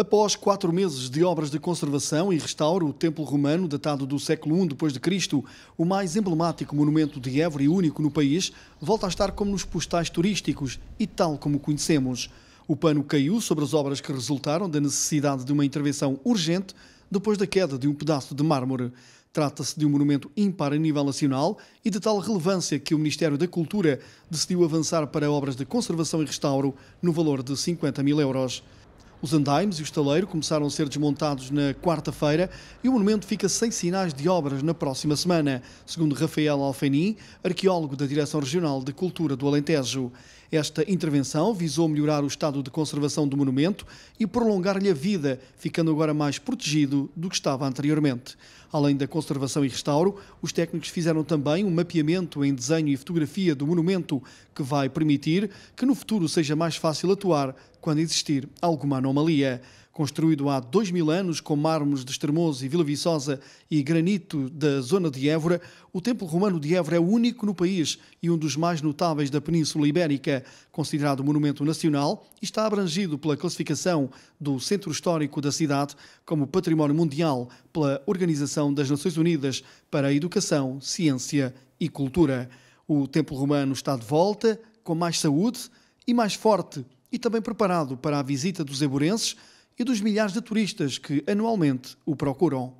Após quatro meses de obras de conservação e restauro, o templo romano, datado do século I d.C., o mais emblemático monumento de Évora e único no país, volta a estar como nos postais turísticos e tal como o conhecemos. O pano caiu sobre as obras que resultaram da necessidade de uma intervenção urgente depois da queda de um pedaço de mármore. Trata-se de um monumento ímpar a nível nacional e de tal relevância que o Ministério da Cultura decidiu avançar para obras de conservação e restauro no valor de 50 mil euros. Os andaimes e o estaleiro começaram a ser desmontados na quarta-feira e o monumento fica sem sinais de obras na próxima semana, segundo Rafael Alfenim, arqueólogo da Direção Regional de Cultura do Alentejo. Esta intervenção visou melhorar o estado de conservação do monumento e prolongar-lhe a vida, ficando agora mais protegido do que estava anteriormente. Além da conservação e restauro, os técnicos fizeram também um mapeamento em desenho e fotografia do monumento, que vai permitir que no futuro seja mais fácil atuar quando existir alguma anomalia. Construído há dois mil anos com mármores de Estremoz e Vila Viçosa e granito da zona de Évora, o Templo Romano de Évora é único no país e um dos mais notáveis da Península Ibérica. Considerado Monumento Nacional, está abrangido pela classificação do Centro Histórico da cidade como Património Mundial pela Organização das Nações Unidas para a Educação, Ciência e Cultura. O Templo Romano está de volta, com mais saúde e mais forte e também preparado para a visita dos eburenses e dos milhares de turistas que anualmente o procuram.